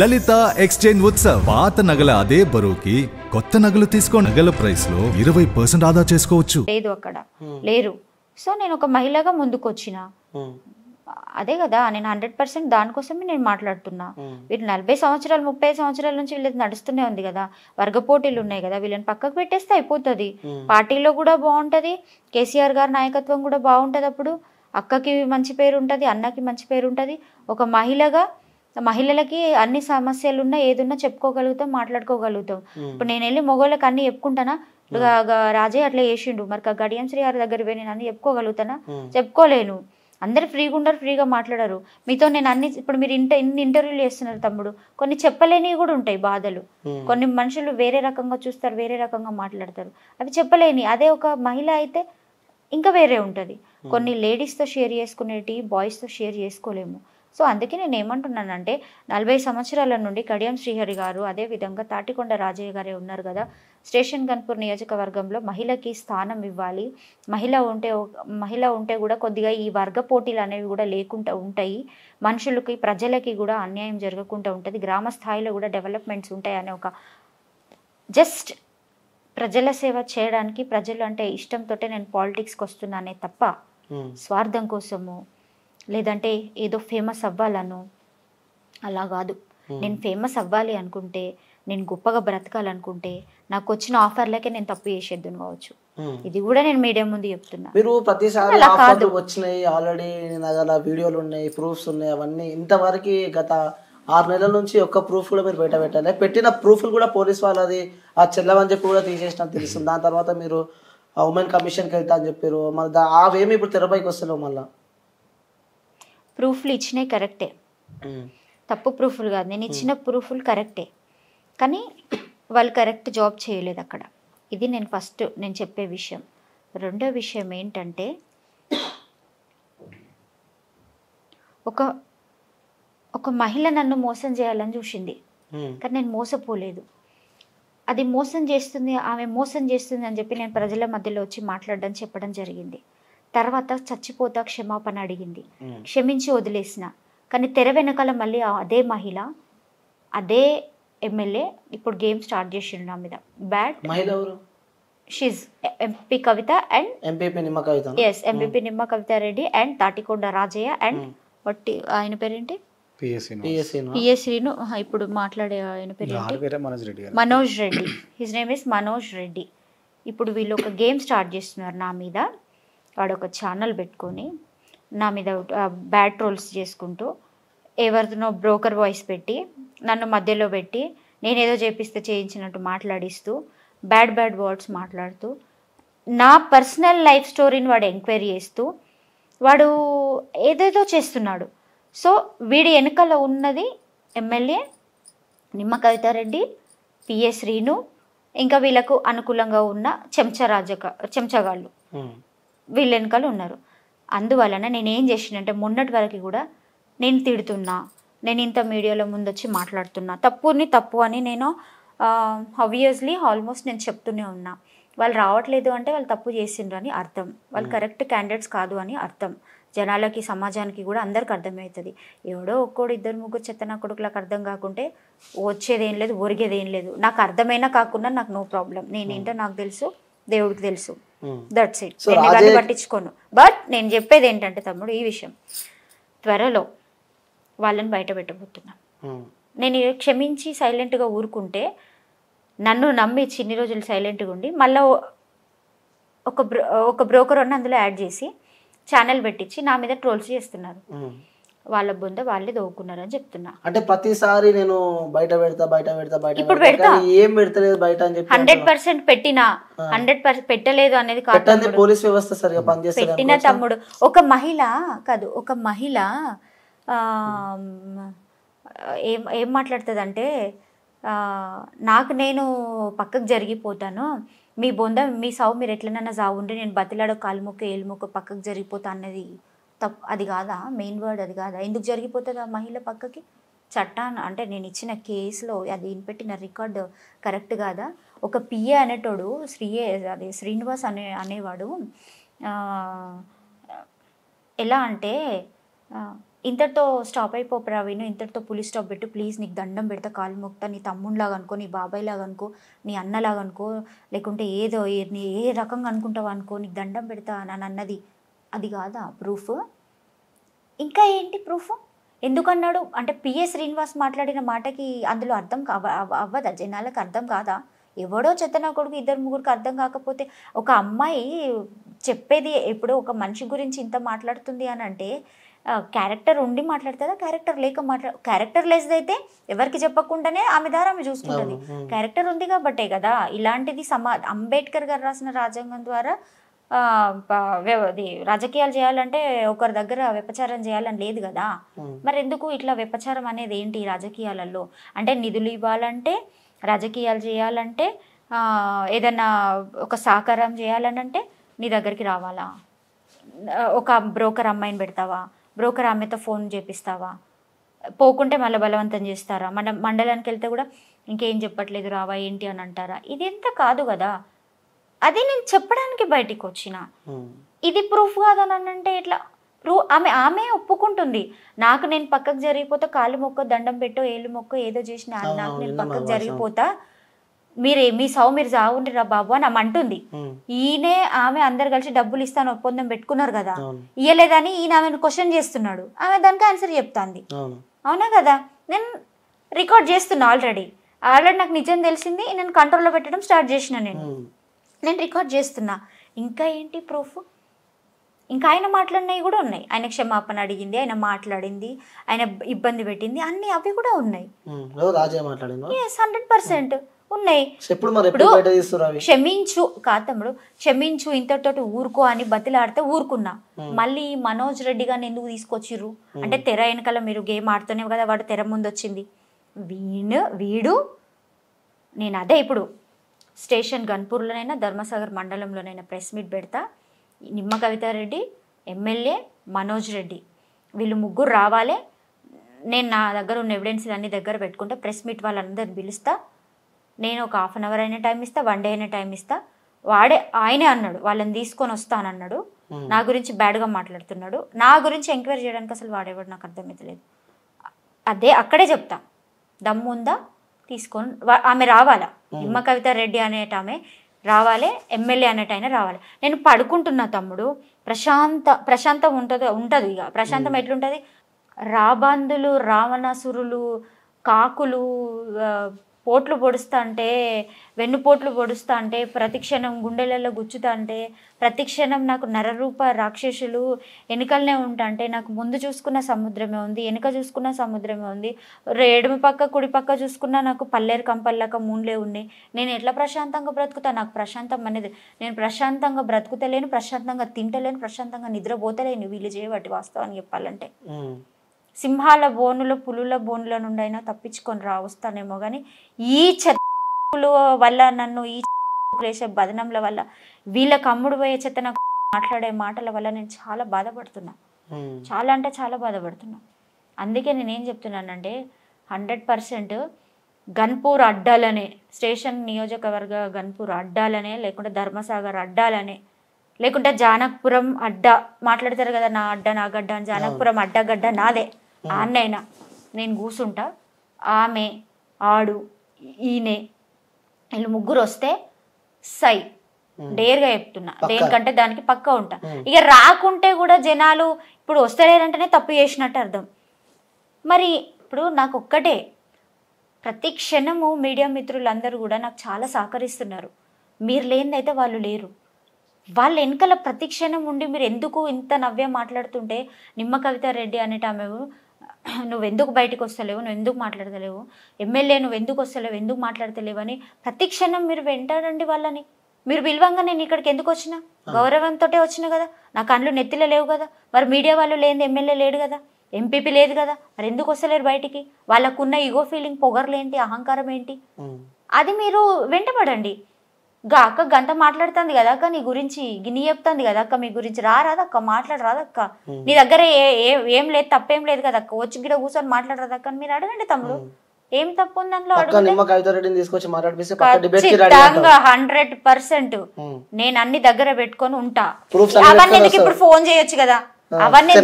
లలిత exchange Utsav పాత నగల అదే బరువుకి కొత్త నగలు తీసుకో నగల ప్రైస్ లో ఇరవై పర్సెంట్ ఆదా చేసుకోవచ్చు లేదు అక్కడ లేరు సో నేను ఒక మహిళగా ముందుకు వచ్చిన అదే కదా నేను హండ్రెడ్ పర్సెంట్ దానికోసమే నేను మాట్లాడుతున్నా వీళ్ళు నలభై సంవత్సరాలు ముప్పై సంవత్సరాల నుంచి వీళ్ళది నడుస్తూనే ఉంది కదా వర్గ పోటీలు ఉన్నాయి కదా వీళ్ళని పక్కకు పెట్టేస్తే అయిపోతుంది పార్టీలో కూడా బాగుంటుంది కేసీఆర్ గారి నాయకత్వం కూడా బాగుంటుంది అప్పుడు అక్కకి మంచి పేరు ఉంటుంది అన్నకి మంచి పేరు ఉంటుంది ఒక మహిళగా మహిళలకి అన్ని సమస్యలు ఉన్నా ఏదున్నా చెప్పుకోగలుగుతాం మాట్లాడుకోగలుగుతాం ఇప్పుడు నేను వెళ్ళి మొగోళ్ళకి అన్ని చెప్పుకుంటానా రాజే అట్లా చేసిండు మరి గడియం శ్రీ గారి దగ్గర పోయి నేను అన్ని చెప్పుకోగలుగుతానా చెప్పుకోలేను అందరు ఫ్రీగా ఉండరు ఫ్రీగా మాట్లాడరు మీతో నేను అన్ని ఇప్పుడు మీరు ఇంట ఇన్ని ఇంటర్వ్యూలు చేస్తున్నారు తమ్ముడు కొన్ని చెప్పలేనివి కూడా ఉంటాయి బాధలు కొన్ని మనుషులు వేరే రకంగా చూస్తారు వేరే రకంగా మాట్లాడతారు అవి చెప్పలేని అదే ఒక మహిళ అయితే ఇంకా వేరే ఉంటుంది కొన్ని లేడీస్తో షేర్ చేసుకునేటివి బాయ్స్తో షేర్ చేసుకోలేము సో అందుకే నేను ఏమంటున్నానంటే నలభై సంవత్సరాల నుండి కడియం శ్రీహరి గారు అదేవిధంగా తాటికొండ రాజయ్య గారే ఉన్నారు కదా స్టేషన్ గన్పూర్ నియోజకవర్గంలో మహిళకి స్థానం ఇవ్వాలి మహిళ ఉంటే మహిళ ఉంటే కూడా కొద్దిగా ఈ వర్గ పోటీలు అనేవి కూడా లేకుండా ఉంటాయి మనుషులకి ప్రజలకి కూడా అన్యాయం జరగకుండా ఉంటుంది గ్రామ స్థాయిలో కూడా డెవలప్మెంట్స్ ఉంటాయి అనే ఒక జస్ట్ ప్రజల సేవ చేయడానికి ప్రజలు అంటే ఇష్టంతో నేను పాలిటిక్స్కి వస్తున్నానే తప్ప స్వార్థం కోసము లేదంటే ఏదో ఫేమస్ అవ్వాలను అలా కాదు నేను ఫేమస్ అవ్వాలి అనుకుంటే నేను గొప్పగా బ్రతకాలనుకుంటే నాకు వచ్చిన ఆఫర్లకే నేను తప్పు చేసేద్దు కావచ్చు ఇది కూడా నేను మీడియా ముందు చెప్తున్నా మీరు ప్రతిసారి వచ్చినాయి ఆల్రెడీ వీడియోలు ఉన్నాయి ప్రూఫ్స్ ఉన్నాయి అవన్నీ ఇంతవరకు గత ఆరు నెలల నుంచి ఒక్క ప్రూఫ్ కూడా మీరు బయట పెట్టాలి పెట్టిన ప్రూఫ్లు కూడా పోలీస్ వాళ్ళది ఆ చెల్లవని చెప్పి కూడా తీసేసిన తెలుస్తుంది దాని తర్వాత మీరు ఉమెన్ కమిషన్కి వెళ్తా అని చెప్పారు మళ్ళీ అవేమి ఇప్పుడు తెరపైకి వస్తున్నావు మళ్ళీ ప్రూఫ్లు ఇచ్చినాయి కరెక్టే తప్పు ప్రూఫ్లు కాదు నేను ఇచ్చిన ప్రూఫ్లు కరెక్టే కానీ వాళ్ళు కరెక్ట్ జాబ్ చేయలేదు అక్కడ ఇది నేను ఫస్ట్ నేను చెప్పే విషయం రెండో విషయం ఏంటంటే ఒక ఒక మహిళ నన్ను మోసం చేయాలని చూసింది కానీ నేను మోసపోలేదు అది మోసం చేస్తుంది ఆమె మోసం చేస్తుంది అని చెప్పి నేను ప్రజల మధ్యలో వచ్చి మాట్లాడడం చెప్పడం జరిగింది తర్వాత చచ్చిపోతా క్షమాపణ అడిగింది క్షమించి వదిలేసిన కానీ తెర వెనకాల మళ్ళీ అదే మహిళ అదే ఎమ్మెల్యే ఇప్పుడు గేమ్ స్టార్ట్ చేసిండు నా మీద bat she's MP Kavitha and yes MPP నిమ్మ కవిత రెడ్డి అండ్ తాటికొండ రాజయ్య అండ్ వట్టి ఆయన పేరేంటి ఇప్పుడు మాట్లాడే ఆయన పేరు Manoj Reddy his name is Manoj Reddy ఇప్పుడు వీళ్ళు ఒక గేమ్ స్టార్ట్ చేస్తున్నారు నా మీద వాడు ఒక ఛానల్ పెట్టుకొని నా మీద బ్యాడ్ ట్రోల్స్ చేసుకుంటూ ఎవరినో బ్రోకర్ వాయిస్ పెట్టి నన్ను మధ్యలో పెట్టి నేనేదో చేపిస్తే చేయించినట్టు మాట్లాడిస్తూ బ్యాడ్ బ్యాడ్ వర్డ్స్ మాట్లాడుతూ నా పర్సనల్ లైఫ్ స్టోరీని వాడు ఎంక్వైరీ చేస్తూ వాడు ఏదేదో చేస్తున్నాడు సో వీడి వెనుకల ఉన్నది ఎమ్మెల్యే నిమ్మ కవితారెడ్డి పిఎస్ శ్రీను ఇంకా వీళ్ళకు అనుకూలంగా ఉన్న చెంచా రాజక చెంచగాళ్ళు వీళ్ళ వెనకాల ఉన్నారు అందువలన నేనేం చేసినంటే మొన్నటి వరకు కూడా నేను తిడుతున్నా నేను ఇంత మీడియాలో ముందు వచ్చి మాట్లాడుతున్నా తప్పుని తప్పు అని నేను ఆబ్వియస్లీ ఆల్మోస్ట్ నేను చెప్తూనే ఉన్నా వాళ్ళు రావట్లేదు అంటే వాళ్ళు తప్పు చేసిండ్రు అని అర్థం వాళ్ళు hmm. కరెక్ట్ క్యాండిడేట్స్ కాదు అని అర్థం జనాలకి సమాజానికి కూడా అందరికి అర్థమవుతుంది ఎవడో ఒక్కోడు ఇద్దరు ముగ్గురు చెత్త నా కొడుకులకు అర్థం కాకుంటే వచ్చేదేం లేదు ఒరిగేదేం లేదు నాకు అర్థమైనా కాకుండా నాకు నో ప్రాబ్లం నేనేంటో hmm. నాకు తెలుసు దేవుడికి తెలుసు దట్స్ ఇట్ నేను ఇవన్నీ పట్టించుకోను బట్ నేను చెప్పేది ఏంటంటే తమ్ముడు ఈ విషయం త్వరలో వాళ్ళని బయట పెట్టబోతున్నా hmm. నేను క్షమించి సైలెంట్గా ఊరుకుంటే నన్ను నమ్మి చిన్ని రోజులు సైలెంట్గా ఉండి మళ్ళీ ఒక బ్రో ఒక బ్రోకర్ ఉన్న అందులో యాడ్ చేసి ఛానల్ పెట్టించి నా మీద ట్రోల్స్ చేస్తున్నారు hmm. వాళ్ళ బొంద వాళ్ళే దోవుకున్నారని చెప్తున్నా అంటే ప్రతిసారి నేను బయట పెడతా బయట పెడతా బయట ఇప్పుడు పెడతా ఏం పెడతలేదు బయట అని చెప్పి హండ్రెడ్ పర్సెంట్ పెట్టినా హండ్రెడ్ పర్సెంట్ పెట్టలేదు అనేది కాదు పోలీస్ వ్యవస్థ సరిగా పనిచేస్తా పెట్టిన తమ్ముడు ఒక మహిళ కాదు ఒక మహిళ ఏం ఏం మాట్లాడుతుంది అంటే నాకు నేను పక్కకు జరిగిపోతాను మీ బొంద మీ సావు మీరు ఎట్లనన్నా ఉంటే నేను బతిలాడో కాలుముక్క ఏలుముక్క పక్కకు జరిగిపోతా అన్నది తప్పు అది కాదా మెయిన్ వర్డ్ అది కాదా ఎందుకు జరిగిపోతుంది ఆ మహిళ పక్కకి చట్టా అంటే నేను ఇచ్చిన కేసులో అది పెట్టిన రికార్డు కరెక్ట్ కాదా ఒక పిఏ అనేటోడు శ్రీ అది శ్రీనివాస్ అనే అనేవాడు ఎలా అంటే ఇంతటితో స్టాప్ అయిపో ప్రవీణ్ ఇంతటితో పులి స్టాప్ పెట్టు ప్లీజ్ నీకు దండం పెడతా కాలు మొక్తా నీ తమ్ముడిలాగా అనుకో నీ బాబాయ్ లాగా అనుకో నీ అన్నలాగా అనుకో లేకుంటే ఏదో నీ ఏ రకంగా అనుకుంటావు అనుకో నీకు దండం పెడతా అని అన్నది అది కాదా ప్రూఫ్ ఇంకా ఏంటి ప్రూఫ్ ఎందుకన్నాడు అంటే పిఏ శ్రీనివాస్ మాట్లాడిన మాటకి అందులో అర్థం కావ అవ్వదా జనాలకు అర్థం కాదా ఎవడో చెత్తన కొడుకు ఇద్దరు ముగ్గురికి అర్థం కాకపోతే ఒక అమ్మాయి చెప్పేది ఎప్పుడో ఒక మనిషి గురించి ఇంత మాట్లాడుతుంది అని అంటే క్యారెక్టర్ ఉండి మాట్లాడుతుందా క్యారెక్టర్ లేక మాట్లా క్యారెక్టర్ లెస్ అయితే ఎవరికి చెప్పకుండానే ఆమె ద్వారా ఆమె చూసుకుంటుంది క్యారెక్టర్ ఉంది కాబట్టే కదా ఇలాంటిది సమా అంబేద్కర్ గారు రాసిన రాజ్యాంగం ద్వారా రాజకీయాలు చేయాలంటే ఒకరి దగ్గర వ్యపచారం చేయాలని లేదు కదా మరి ఎందుకు ఇట్లా వ్యపచారం అనేది ఏంటి రాజకీయాలలో అంటే నిధులు ఇవ్వాలంటే రాజకీయాలు చేయాలంటే ఏదన్నా ఒక సహకారం చేయాలనంటే నీ దగ్గరికి రావాలా ఒక బ్రోకర్ అమ్మాయిని పెడతావా బ్రోకర్ అమ్మాయితో ఫోన్ చేపిస్తావా పోకుంటే మళ్ళీ బలవంతం చేస్తారా మన మండలానికి వెళ్తే కూడా ఇంకేం చెప్పట్లేదు రావా ఏంటి అని అంటారా ఇది ఎంత కాదు కదా అదే నేను చెప్పడానికి బయటికి వచ్చిన ఇది ప్రూఫ్ కాదని అంటే ఇట్లా ప్రూ ఆమె ఆమె ఒప్పుకుంటుంది నాకు నేను పక్కకు జరిగిపోతా కాలు మొక్క దండం పెట్టో ఏళ్ళు మొక్క ఏదో చేసిన నాకు నేను పక్కకు జరిగిపోతా మీరే మీ సౌ మీరు రా బాబు అని ఆమె అంటుంది ఈయనే ఆమె అందరు కలిసి డబ్బులు ఇస్తాను ఒప్పందం పెట్టుకున్నారు కదా ఇయ్యలేదని ఈయన ఆమెను క్వశ్చన్ చేస్తున్నాడు ఆమె దానికి ఆన్సర్ చెప్తాంది అవునా కదా నేను రికార్డ్ చేస్తున్నా ఆల్రెడీ ఆల్రెడీ నాకు నిజం తెలిసింది నేను కంట్రోల్లో పెట్టడం స్టార్ట్ చేసిన నేను నేను రికార్డ్ చేస్తున్నా ఇంకా ఏంటి ప్రూఫ్ ఇంకా ఆయన మాట్లాడినవి కూడా ఉన్నాయి ఆయన క్షమాపణ అడిగింది ఆయన మాట్లాడింది ఆయన ఇబ్బంది పెట్టింది అన్ని అవి కూడా ఉన్నాయి హండ్రెడ్ పర్సెంట్ ఉన్నాయి క్షమించు కాతమ్ముడు క్షమించు ఇంతటితోటి ఊరుకో అని బతిలాడితే ఊరుకున్నా మళ్ళీ మనోజ్ రెడ్డి గారిని ఎందుకు తీసుకొచ్చిర్రు అంటే తెర వెనకాల మీరు గేమ్ ఆడుతూనే కదా వాడు తెర ముందు వచ్చింది వీణు వీడు నేను అదే ఇప్పుడు స్టేషన్ గన్పూర్లోనైనా ధర్మసాగర్ మండలంలోనైనా ప్రెస్ మీట్ పెడతా నిమ్మ కవితారెడ్డి ఎమ్మెల్యే మనోజ్ రెడ్డి వీళ్ళు ముగ్గురు రావాలి నేను నా దగ్గర ఉన్న ఎవిడెన్స్ అన్ని దగ్గర పెట్టుకుంటా ప్రెస్ మీట్ వాళ్ళందరిని పిలుస్తా నేను ఒక హాఫ్ అన్ అవర్ అయిన టైం ఇస్తా వన్ డే అయినా టైం ఇస్తా వాడే ఆయనే అన్నాడు వాళ్ళని తీసుకొని వస్తానన్నాడు నా గురించి బ్యాడ్గా మాట్లాడుతున్నాడు నా గురించి ఎంక్వైరీ చేయడానికి అసలు వాడేవాడు నాకు లేదు అదే అక్కడే చెప్తా దమ్ము ఉందా తీసుకొని ఆమె రావాలా నిమ్మ కవిత రెడ్డి అనేట ఆమె రావాలి ఎమ్మెల్యే అనేట ఆయన రావాలి నేను పడుకుంటున్నా తమ్ముడు ప్రశాంత ప్రశాంతం ఉంటుంది ఉంటుంది ఇక ప్రశాంతం ఎట్లుంటుంది రాబందులు రావణాసురులు కాకులు పోట్లు పొడుస్తా అంటే వెన్నుపోట్లు అంటే ప్రతిక్షణం గుండెలలో గుచ్చుతా అంటే ప్రతిక్షణం నాకు నరరూప రాక్షసులు వెనుకలనే అంటే నాకు ముందు చూసుకున్న సముద్రమే ఉంది వెనుక చూసుకున్న సముద్రమే ఉంది ఎడమ పక్క కుడి పక్క చూసుకున్నా నాకు పల్లెరు కంపల్లాక మూన్లే ఉన్నాయి నేను ఎట్లా ప్రశాంతంగా బ్రతుకుతా నాకు ప్రశాంతం అనేది నేను ప్రశాంతంగా బ్రతుకుతలేను ప్రశాంతంగా తింటలేను ప్రశాంతంగా నిద్రపోతలేను వీళ్ళు చేయబట్టి వాస్తవాన్ని చెప్పాలంటే సింహాల బోనులు పులుల బోనుల నుండి అయినా తప్పించుకొని రా వస్తానేమో కానీ ఈ చెత్తలు వల్ల నన్ను ఈ వేసే బదనంల వల్ల వీళ్ళకి అమ్ముడు పోయే చెత్త నాకు మాట్లాడే మాటల వల్ల నేను చాలా బాధపడుతున్నా చాలా అంటే చాలా బాధపడుతున్నా అందుకే నేనేం చెప్తున్నానంటే హండ్రెడ్ పర్సెంట్ గన్పూర్ అడ్డాలనే స్టేషన్ నియోజకవర్గ గన్పూర్ అడ్డాలనే లేకుంటే ధర్మసాగర్ అడ్డాలనే లేకుంటే జానక్పురం అడ్డా మాట్లాడతారు కదా నా అడ్డ నా గడ్డ జానక్పురం అడ్డగడ్డ నాదే ఆన్నైనా నేను కూర్చుంటా ఆమె ఆడు ఈనే వీళ్ళు ముగ్గురు వస్తే సై డేర్గా చెప్తున్నా దేనికంటే దానికి పక్క ఉంటా ఇక రాకుంటే కూడా జనాలు ఇప్పుడు వస్తలేరంటేనే తప్పు చేసినట్టు అర్థం మరి ఇప్పుడు నాకు ఒక్కటే ప్రతి క్షణము మీడియా మిత్రులందరూ కూడా నాకు చాలా సహకరిస్తున్నారు మీరు లేనిదైతే వాళ్ళు లేరు వాళ్ళ వెనుకల ప్రతి క్షణం ఉండి మీరు ఎందుకు ఇంత నవ్య మాట్లాడుతుంటే నిమ్మ కవిత రెడ్డి అనేట ఆమె నువ్వు ఎందుకు బయటకు వస్తలేవు నువ్వు ఎందుకు మాట్లాడతలేవు ఎమ్మెల్యే నువ్వు ఎందుకు వస్తలేవు ఎందుకు మాట్లాడతలేవు అని ప్రతి క్షణం మీరు వెంటాడండి వాళ్ళని మీరు విలువంగా నేను ఇక్కడికి ఎందుకు వచ్చిన గౌరవంతో వచ్చిన కదా నా కళ్ళు నెత్తిలో లేవు కదా మరి మీడియా వాళ్ళు లేని ఎమ్మెల్యే లేడు కదా ఎంపీపీ లేదు కదా మరి ఎందుకు వస్తలేరు బయటికి వాళ్ళకున్న ఈగో ఫీలింగ్ పొగర్లేంటి అహంకారం ఏంటి అది మీరు వెంటపడండి గా అక్క గంట మాట్లాడుతుంది కదా అక్క నీ గురించి గిన్ని చెప్తుంది కదా అక్క మీ గురించి రా రారాదక్క మాట్లాడరాదక్క నీ దగ్గర ఏ ఏం లేదు తప్పేం లేదు కదా అక్క వచ్చి గిడ కూర్చొని మాట్లాడరాదక్క మీరు అడగండి తమ్ముడు ఏం తప్పు ఉంది దాంట్లో హండ్రెడ్ పర్సెంట్ నేను అన్ని దగ్గర పెట్టుకొని ఉంటా అవన్నీ ఇప్పుడు ఫోన్ చేయొచ్చు కదా అవన్నీ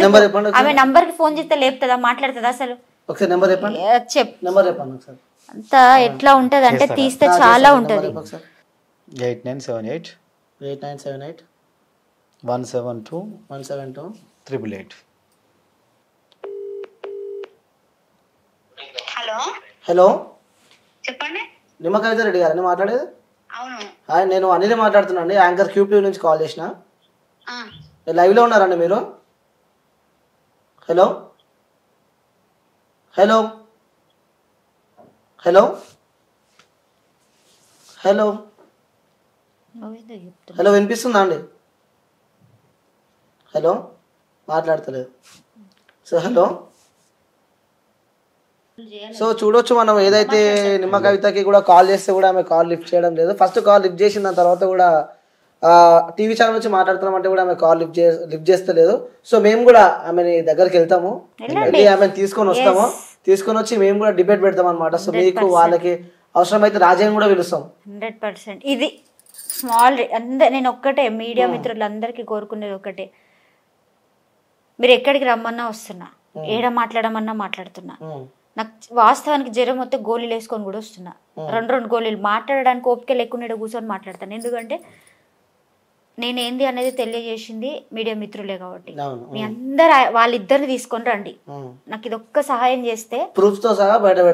ఆమె నంబర్ కి ఫోన్ చేస్తే లేపుతుందా మాట్లాడుతుందా అసలు చెప్ అంతా ఎట్లా ఉంటది అంటే తీస్తే చాలా ఉంటది eight nine seven eight eight nine seven eight one seven two one seven two triple eight hello hello చెప్పండి నిమ్మకాయ రెడ్డి గారండి మాట్లాడేది అవును హాయ్ నేను అనిల్ మాట్లాడుతున్నానండి యాంకర్ టీవీ నుంచి కాల్ చేసిన లైవ్లో ఉన్నారండి మీరు hello hello hello hello hello వినిపిస్తుందా అండి హలో మాట్లాడతలేదు సో హలో సో చూడొచ్చు మనం ఏదైతే నిమ్మ కవితకి కూడా కాల్ చేస్తే కూడా ఆమె కాల్ లిఫ్ట్ చేయడం లేదు ఫస్ట్ కాల్ లిఫ్ట్ చేసిన దాని తర్వాత కూడా టీవీ ఛానల్ నుంచి మాట్లాడుతున్నాం అంటే కూడా ఆమె కాల్ లిఫ్ట్ చే లిఫ్ట్ చేస్తలేదు సో మేము కూడా ఆమెని దగ్గరికి వెళ్తాము వెళ్ళి ఆమెను తీసుకొని వస్తాము తీసుకొని వచ్చి మేము కూడా డిబేట్ పెడతాం అనమాట సో మీకు వాళ్ళకి అవసరమైతే రాజయ్యని కూడా పిలుస్తాం హండ్రెడ్ పర్సెంట్ ఇది స్మాల్ అందరు నేను ఒక్కటే మీడియా మిత్రులందరికీ కోరుకునేది ఒకటే మీరు ఎక్కడికి రమ్మన్నా వస్తున్నా ఏడ మాట్లాడమన్నా మాట్లాడుతున్నా నాకు వాస్తవానికి జ్వరం వస్తే గోళీలు వేసుకొని కూడా వస్తున్నా రెండు రెండు గోళీలు మాట్లాడడానికి ఓపిక లేకుండా కూర్చొని మాట్లాడతాను ఎందుకంటే నేనేంది అనేది తెలియజేసింది మీడియా మిత్రులే కాబట్టి మీ అందరు వాళ్ళిద్దరిని తీసుకొని రండి నాకు ఇది ఒక్క సహాయం చేస్తే సహా